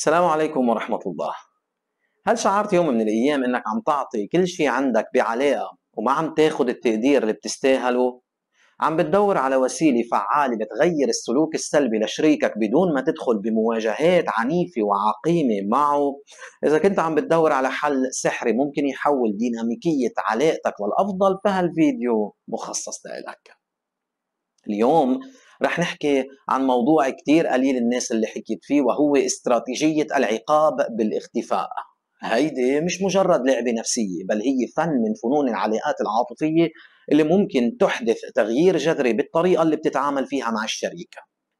السلام عليكم ورحمة الله هل شعرت يوم من الأيام أنك عم تعطي كل شيء عندك بعلاقة وما عم تاخد التقدير اللي بتستاهله؟ عم بتدور على وسيلة فعالة لتغير السلوك السلبي لشريكك بدون ما تدخل بمواجهات عنيفة وعقيمة معه إذا كنت عم بتدور على حل سحري ممكن يحول ديناميكية علاقتك للأفضل فهالفيديو مخصص لإلك اليوم رح نحكي عن موضوع كتير قليل الناس اللي حكيت فيه وهو استراتيجية العقاب بالاختفاء هيدي مش مجرد لعبة نفسية بل هي فن من فنون العلاقات العاطفية اللي ممكن تحدث تغيير جذري بالطريقة اللي بتتعامل فيها مع الشريك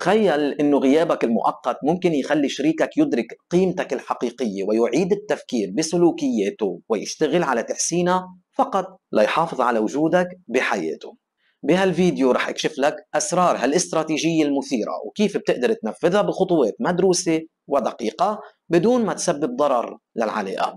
تخيل انه غيابك المؤقت ممكن يخلي شريكك يدرك قيمتك الحقيقيه ويعيد التفكير بسلوكياته ويشتغل على تحسينها فقط ليحافظ على وجودك بحياته بهالفيديو رح اكشف لك اسرار هالاستراتيجيه المثيره وكيف بتقدر تنفذها بخطوات مدروسه ودقيقه بدون ما تسبب ضرر للعلاقه.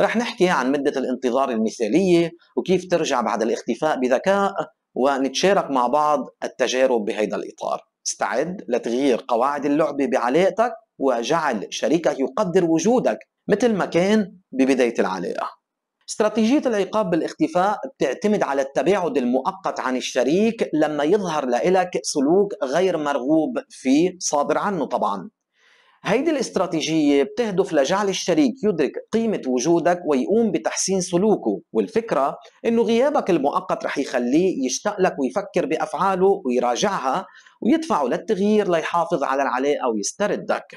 رح نحكي عن مده الانتظار المثاليه وكيف ترجع بعد الاختفاء بذكاء ونتشارك مع بعض التجارب بهيدا الاطار. استعد لتغيير قواعد اللعبه بعلاقتك وجعل شريكك يقدر وجودك مثل ما كان ببدايه العلاقه. استراتيجية العقاب بالاختفاء بتعتمد على التباعد المؤقت عن الشريك لما يظهر لإلك سلوك غير مرغوب فيه صادر عنه طبعا هيدي الاستراتيجية بتهدف لجعل الشريك يدرك قيمة وجودك ويقوم بتحسين سلوكه والفكرة انه غيابك المؤقت رح يخليه يشتاق لك ويفكر بأفعاله ويراجعها ويدفعه للتغيير ليحافظ على العلاقة ويستردك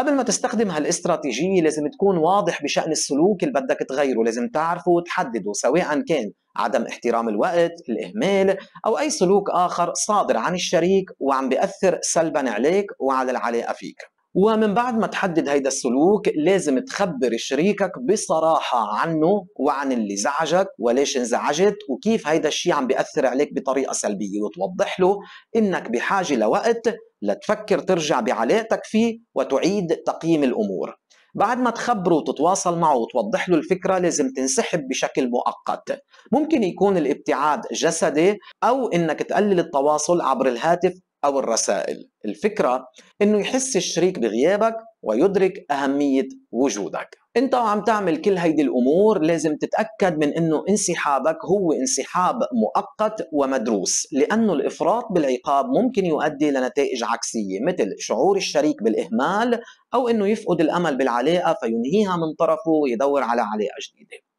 قبل ما تستخدم هالاستراتيجية لازم تكون واضح بشأن السلوك اللي بدك تغيره لازم تعرفه وتحدده سواء كان عدم احترام الوقت الإهمال أو أي سلوك آخر صادر عن الشريك وعم بيأثر سلبا عليك وعلى العلاقة فيك ومن بعد ما تحدد هيدا السلوك لازم تخبر شريكك بصراحة عنه وعن اللي زعجك وليش انزعجت وكيف هيدا الشيء عم بيأثر عليك بطريقة سلبية وتوضح له انك بحاجة لوقت لتفكر ترجع بعلاقتك فيه وتعيد تقييم الأمور بعد ما تخبره وتتواصل معه وتوضح له الفكره لازم تنسحب بشكل مؤقت ممكن يكون الابتعاد جسدي او انك تقلل التواصل عبر الهاتف أو الرسائل الفكرة أنه يحس الشريك بغيابك ويدرك أهمية وجودك أنت وعم تعمل كل هيدي الأمور لازم تتأكد من أنه انسحابك هو انسحاب مؤقت ومدروس لأنه الإفراط بالعقاب ممكن يؤدي لنتائج عكسية مثل شعور الشريك بالإهمال أو أنه يفقد الأمل بالعلاقة فينهيها من طرفه ويدور على علاقة جديدة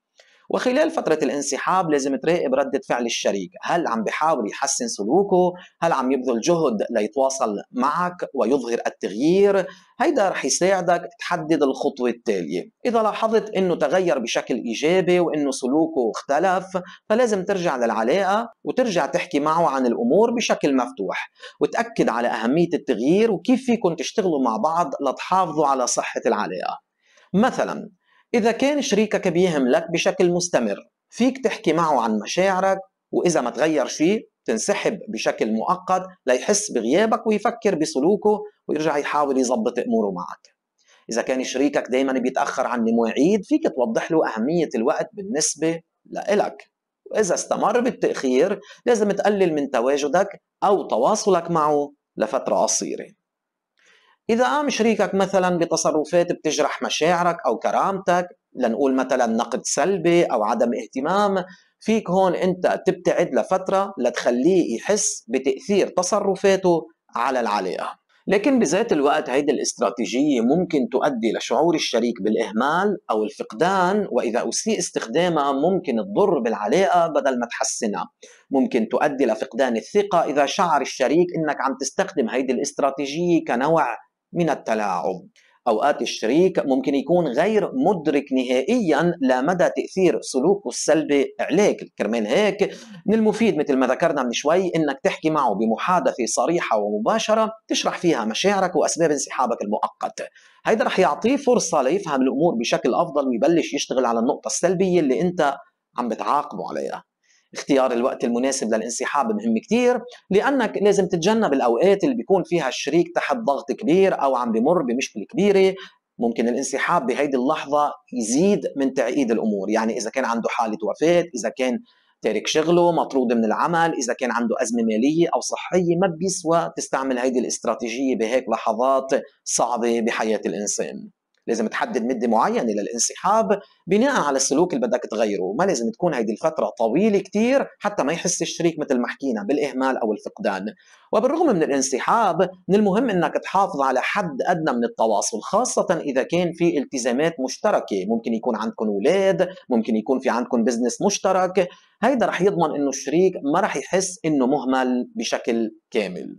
وخلال فترة الانسحاب لازم تراقب ردة فعل الشريك هل عم بحاول يحسن سلوكه هل عم يبذل جهد ليتواصل معك ويظهر التغيير هيدا رح يساعدك تحدد الخطوة التالية إذا لاحظت أنه تغير بشكل إيجابي وأنه سلوكه اختلف فلازم ترجع للعلاقة وترجع تحكي معه عن الأمور بشكل مفتوح وتأكد على أهمية التغيير وكيف فيكم تشتغلوا مع بعض لتحافظوا على صحة العلاقة مثلا إذا كان شريكك بيهملك بشكل مستمر فيك تحكي معه عن مشاعرك وإذا ما تغير شيء تنسحب بشكل مؤقت ليحس بغيابك ويفكر بسلوكه ويرجع يحاول يظبط أموره معك إذا كان شريكك دايما بيتأخر عن المواعيد فيك توضح له أهمية الوقت بالنسبة لإلك وإذا استمر بالتأخير لازم تقلل من تواجدك أو تواصلك معه لفترة قصيرة إذا قام شريكك مثلا بتصرفات بتجرح مشاعرك أو كرامتك لنقول مثلا نقد سلبي أو عدم اهتمام فيك هون أنت تبتعد لفترة لتخليه يحس بتأثير تصرفاته على العلاقة لكن بذات الوقت هيدي الاستراتيجية ممكن تؤدي لشعور الشريك بالإهمال أو الفقدان وإذا أسيء استخدامها ممكن تضر بالعلاقة بدل ما تحسنها ممكن تؤدي لفقدان الثقة إذا شعر الشريك أنك عم تستخدم هيدي الاستراتيجية كنوع من التلاعب أوقات الشريك ممكن يكون غير مدرك نهائيا لمدى تأثير سلوكه السلبي عليك كرمال هيك من المفيد مثل ما ذكرنا من شوي أنك تحكي معه بمحادثة صريحة ومباشرة تشرح فيها مشاعرك وأسباب انسحابك المؤقت هيدا رح يعطيه فرصة ليفهم الأمور بشكل أفضل ويبلش يشتغل على النقطة السلبية اللي أنت عم بتعاقبه عليها اختيار الوقت المناسب للانسحاب مهم كتير لانك لازم تتجنب الاوقات اللي بيكون فيها الشريك تحت ضغط كبير او عم بمر بمشكله كبيره ممكن الانسحاب بهيدي اللحظه يزيد من تعقيد الامور يعني اذا كان عنده حاله وفاه اذا كان تارك شغله مطرود من العمل اذا كان عنده ازمه ماليه او صحيه ما بيسوى تستعمل هيدي الاستراتيجيه بهيك لحظات صعبه بحياه الانسان لازم تحدد مده معينه للانسحاب بناء على السلوك اللي بدك تغيره ما لازم تكون هيدي الفتره طويله كتير حتى ما يحس الشريك مثل ما حكينا بالاهمال او الفقدان وبالرغم من الانسحاب من المهم انك تحافظ على حد ادنى من التواصل خاصه اذا كان في التزامات مشتركه ممكن يكون عندكم اولاد ممكن يكون في عندكم بزنس مشترك هيدا رح يضمن انه الشريك ما رح يحس انه مهمل بشكل كامل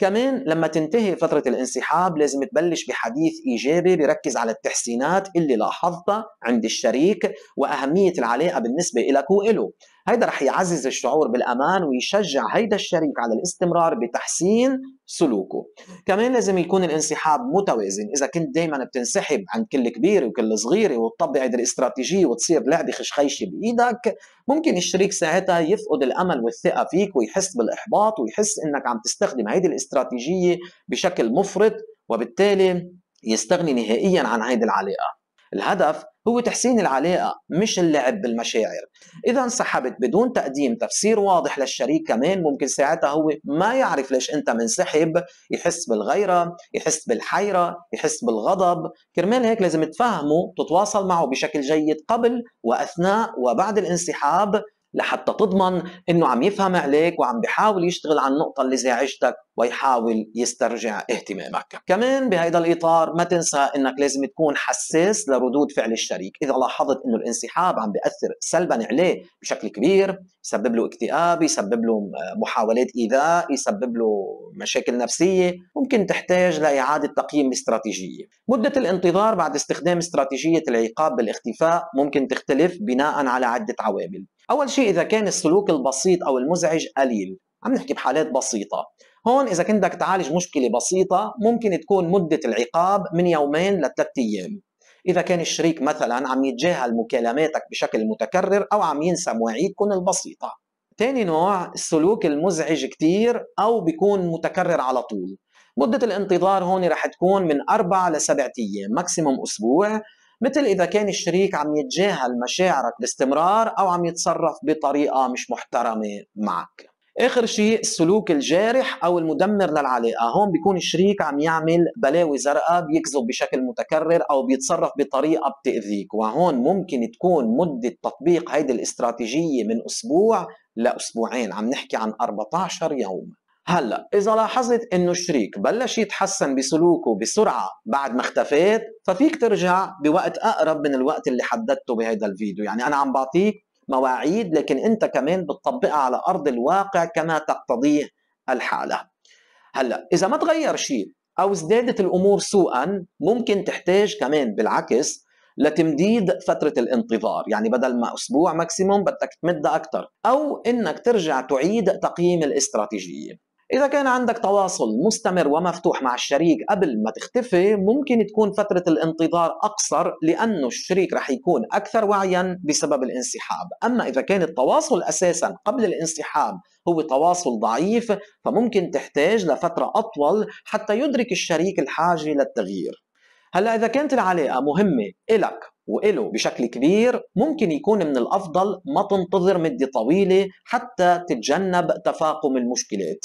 كمان لما تنتهي فترة الانسحاب لازم تبلش بحديث إيجابي بركز على التحسينات اللي لاحظتها عند الشريك وأهمية العلاقة بالنسبة إلك وإله هيدا رح يعزز الشعور بالامان ويشجع هيدا الشريك على الاستمرار بتحسين سلوكه كمان لازم يكون الانسحاب متوازن اذا كنت دائما بتنسحب عند كل كبيره وكل صغيره وتطبق هيدي الاستراتيجيه وتصير لعبه خشخيشه بايدك ممكن الشريك ساعتها يفقد الامل والثقه فيك ويحس بالاحباط ويحس انك عم تستخدم هيدي الاستراتيجيه بشكل مفرط وبالتالي يستغني نهائيا عن هيدي العلاقه الهدف هو تحسين العلاقة مش اللعب بالمشاعر إذا انسحبت بدون تقديم تفسير واضح للشريك كمان ممكن ساعتها هو ما يعرف ليش أنت منسحب يحس بالغيرة يحس بالحيرة يحس بالغضب كرمال هيك لازم تفهمه تتواصل معه بشكل جيد قبل وأثناء وبعد الانسحاب لحتى تضمن انه عم يفهم عليك وعم بحاول يشتغل على النقطة اللي زعجتك ويحاول يسترجع اهتمامك كمان بهيدا الإطار ما تنسى انك لازم تكون حساس لردود فعل الشريك إذا لاحظت انه الانسحاب عم بيأثر سلبا عليه بشكل كبير يسبب له اكتئاب يسبب له محاولات إيذاء يسبب له مشاكل نفسية ممكن تحتاج لإعادة تقييم استراتيجية مدة الانتظار بعد استخدام استراتيجية العقاب بالاختفاء ممكن تختلف بناء على عدة عوامل اول شيء اذا كان السلوك البسيط او المزعج قليل عم نحكي بحالات بسيطه هون اذا كنت بدك تعالج مشكله بسيطه ممكن تكون مده العقاب من يومين لثلاث ايام اذا كان الشريك مثلا عم يتجاهل مكالماتك بشكل متكرر او عم ينسى مواعيدكم البسيطه ثاني نوع السلوك المزعج كتير او بيكون متكرر على طول مدة الانتظار هون رح تكون من أربع لسبعة أيام ماكسيموم أسبوع مثل إذا كان الشريك عم يتجاهل مشاعرك باستمرار أو عم يتصرف بطريقة مش محترمة معك اخر شيء السلوك الجارح او المدمر للعلاقه هون بيكون الشريك عم يعمل بلاوي زرقاء بيكذب بشكل متكرر او بيتصرف بطريقه بتاذيك وهون ممكن تكون مده تطبيق هيدي الاستراتيجيه من اسبوع لاسبوعين عم نحكي عن 14 يوم هلا اذا لاحظت انه الشريك بلش يتحسن بسلوكه بسرعه بعد ما اختفيت ففيك ترجع بوقت اقرب من الوقت اللي حددته بهذا الفيديو يعني انا عم بعطيك مواعيد لكن انت كمان بتطبقها على ارض الواقع كما تقتضيه الحاله هلا اذا ما تغير شيء او ازدادت الامور سوءا ممكن تحتاج كمان بالعكس لتمديد فترة الانتظار يعني بدل ما أسبوع ماكسيموم بدك تمدها أكثر أو إنك ترجع تعيد تقييم الاستراتيجية إذا كان عندك تواصل مستمر ومفتوح مع الشريك قبل ما تختفي ممكن تكون فترة الانتظار أقصر لأنه الشريك رح يكون أكثر وعيا بسبب الانسحاب أما إذا كان التواصل أساسا قبل الانسحاب هو تواصل ضعيف فممكن تحتاج لفترة أطول حتى يدرك الشريك الحاجة للتغيير هلا إذا كانت العلاقة مهمة إلك وإله بشكل كبير ممكن يكون من الأفضل ما تنتظر مدة طويلة حتى تتجنب تفاقم المشكلات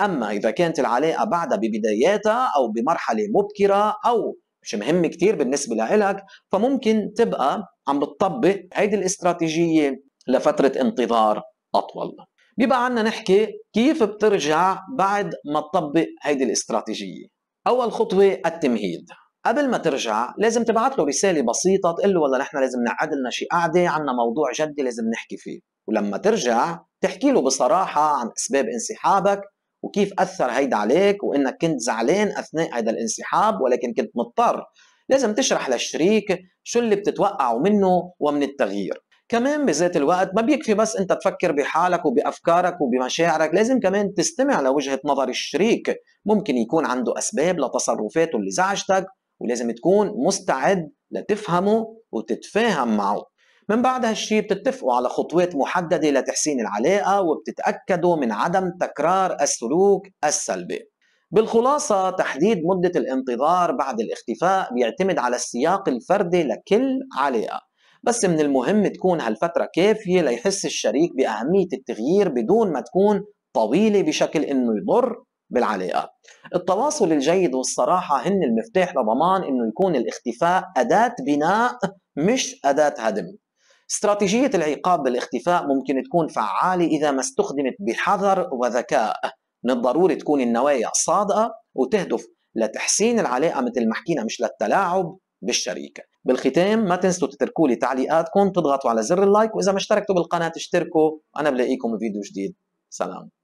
أما إذا كانت العلاقة بعدها ببداياتها أو بمرحلة مبكرة أو مش مهم كتير بالنسبة لإلك فممكن تبقى عم بتطبق هيدي الاستراتيجية لفترة انتظار أطول بيبقى عنا نحكي كيف بترجع بعد ما تطبق هيدي الاستراتيجية أول خطوة التمهيد قبل ما ترجع لازم تبعت له رسالة بسيطة تقول له والله نحن لازم نقعد لنا شي قعدة عنا موضوع جدي لازم نحكي فيه ولما ترجع تحكي له بصراحة عن أسباب انسحابك وكيف اثر هيدا عليك وانك كنت زعلان اثناء هيدا الانسحاب ولكن كنت مضطر لازم تشرح للشريك شو اللي بتتوقعه منه ومن التغيير كمان بذات الوقت ما بيكفي بس انت تفكر بحالك وبافكارك وبمشاعرك لازم كمان تستمع لوجهه نظر الشريك ممكن يكون عنده اسباب لتصرفاته اللي زعجتك ولازم تكون مستعد لتفهمه وتتفاهم معه من بعد هالشي بتتفقوا على خطوات محددة لتحسين العلاقة وبتتأكدوا من عدم تكرار السلوك السلبي بالخلاصة تحديد مدة الانتظار بعد الاختفاء بيعتمد على السياق الفردي لكل علاقة بس من المهم تكون هالفترة كافية ليحس الشريك بأهمية التغيير بدون ما تكون طويلة بشكل انه يضر بالعلاقة التواصل الجيد والصراحة هن المفتاح لضمان انه يكون الاختفاء أداة بناء مش أداة هدم استراتيجية العقاب بالاختفاء ممكن تكون فعالة إذا ما استخدمت بحذر وذكاء من الضروري تكون النوايا صادقة وتهدف لتحسين العلاقة مثل ما حكينا مش للتلاعب بالشريك بالختام ما تنسوا تتركوا لي تعليقاتكم تضغطوا على زر اللايك وإذا ما اشتركتوا بالقناة اشتركوا أنا بلاقيكم بفيديو جديد سلام